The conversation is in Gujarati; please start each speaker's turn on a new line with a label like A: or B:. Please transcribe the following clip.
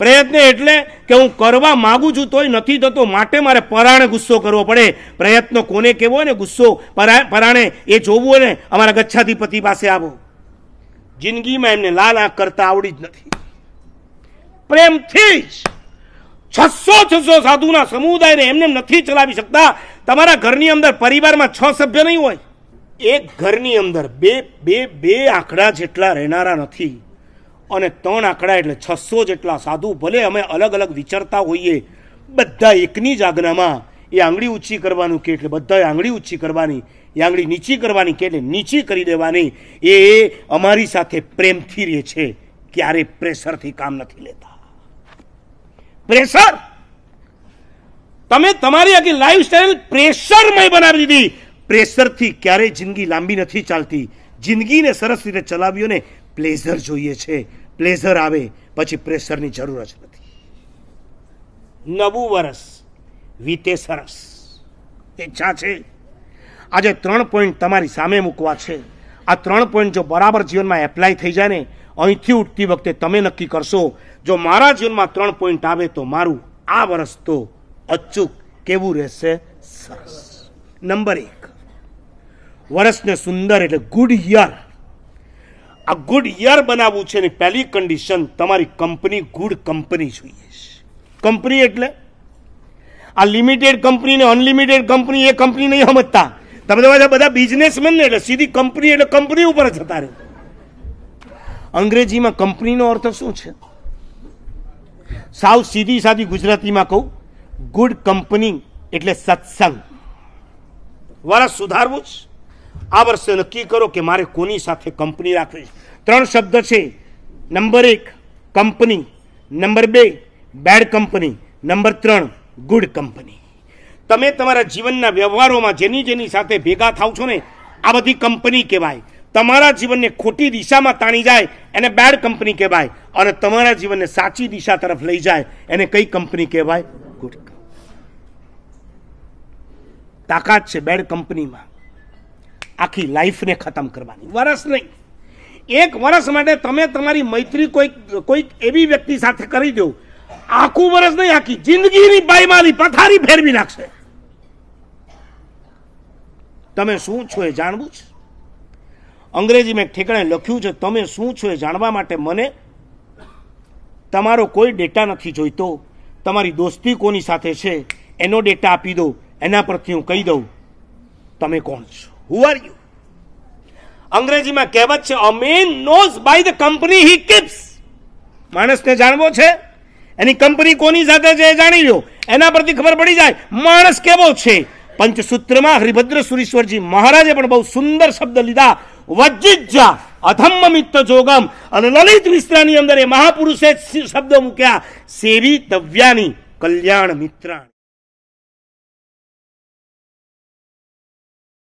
A: પ્રયત્ન એટલે કે હું કરવા માગું છું તોય નથી થતો માટે મારે પરાણે ગુસ્સો કરવો પડે પ્રયત્ન કોને કેવો ને ગુસ્સો પરાણે એ જોવું ને અમારા ગચ્છાધિપતિ પાસે આવો જિંદગીમાં એમને લાલ આંખ કરતા આવડી જ નથી પ્રેમથી જ છસો છસો સાધુના સમુદાયને એમને નથી ચલાવી શકતા તમારા ઘરની અંદર પરિવારમાં છ સભ્ય નહીં હોય એક ઘરની અંદર બે બે બે આંકડા જેટલા રહેનારા નથી અને ત્રણ આંકડા એટલે છસો જેટલા સાધુ ભલે અમે અલગ અલગ વિચારતા હોઈએ બધા એકની જ આજ્ઞામાં એ આંગળી ઊંચી કરવાનું કે એટલે બધાએ આંગળી ઊંચી કરવાની એ આંગળી નીચી કરવાની કે એટલે નીચી કરી દેવાની એ અમારી સાથે પ્રેમથી રહે છે ક્યારે પ્રેશરથી કામ નથી લેતા પ્રેશર તમે તમારી આખી લાઈફ સ્ટાઈલ પ્રેશરમય બનાવી દીધી પ્રેશરથી ક્યારેય જિંદગી લાંબી નથી ચાલતી જિંદગીને સરસ રીતે ચલાવ્યો ચલાવીઓને પ્લેઝર જોઈએ છે પ્લેઝર આવે પછી પ્રેશરની જરૂર જ નથી નવું વર્ષ વીતે સરસ ઈચ્છા છે આજે ત્રણ પોઈન્ટ તમારી સામે મૂકવા છે આ ત્રણ પોઈન્ટ જો બરાબર જીવનમાં એપ્લાય થઈ જાય ને અહીંથી ઉઠતી વખતે તમે નક્કી કરશો જો મારા જીવનમાં ત્રણ પોઈન્ટ આવે તો મારું આ વર્ષ તો અચૂક કેવું રહેશે સરસ નંબર એક વર્ષને સુંદર એટલે ગુડ યર આ ગુડ યર બનાવવું છે ને પહેલી કન્ડિશન તમારી કંપની ગુડ કંપની જોઈએ કંપની એટલે આ લિમિટેડ કંપની ને અનલિમિટેડ કંપની એ કંપની નહીં સમજતા તમે બધા બધા બિઝનેસમેન ને એટલે સીધી કંપની એટલે કંપની ઉપર જતા રહે અંગ્રેજીમાં કંપનીનો અર્થ શું છે સાવ સીધી સાદી ગુજરાતીમાં કહું ગુડ કંપની એટલે સત્સંગ વરસ સુધારવું જ આ વર્ષે નક્કી કરો કે મારે કોની સાથે કંપની રાખવી ત્રણ શબ્દ છે નંબર એક કંપની નંબર બે બેડ કંપની નંબર ત્રણ ગુડ કંપની તમે તમારા જીવનના વ્યવહારોમાં જેની જેની સાથે ભેગા થાવ છો ને આ બધી કંપની કહેવાય તમારા જીવનને ખોટી દિશામાં તાણી જાય એને બેડ કંપની કહેવાય અને તમારા જીવનને સાચી દિશા તરફ લઈ જાય એને કઈ કંપની કહેવાય ગુડ તાકાત છે બેડ કંપનીમાં આખી લાઈફને ખતમ કરવાની વરસ નહીં એક વરસ માટે તમે તમારી મૈત્રી કોઈક કોઈક એવી વ્યક્તિ સાથે કરી દો આખું વરસ નહીં આખી જિંદગીની બાઈમારી પથારી ફેરવી નાખશે તમે શું છો એ જાણવું છે અંગ્રેજી મેં ઠેકણે લખ્યું છે તમે શું છો એ જાણવા માટે મને તમારો કોઈ ડેટા નથી જોઈતો તમારી દોસ્તી કોની સાથે છે એનો ડેટા આપી દો એના પરથી હું કહી દઉં તમે કોણ છો હુ આર યુ અંગ્રેજીમાં કહેવત છે a man knows by the company he keeps માણસને જાણવો છે એની કંપની કોની સાથે છે એ જાણી લો એના પરથી ખબર પડી જાય માણસ કેવો છે પંચસૂત્રમાં હરિભદ્ર સુરેશ્વરજી મહારાજે પણ બહુ સુંદર શબ્દ લીધા વજ્જિજ્જા અધમ્મ મિત્ર જોગમ અને લલિત વિસ્તરાની અંદર એ મહાપુરુષે શબ્દ મૂક્યા સેવી તવ્યાની કલ્યાણ મિત્રાણી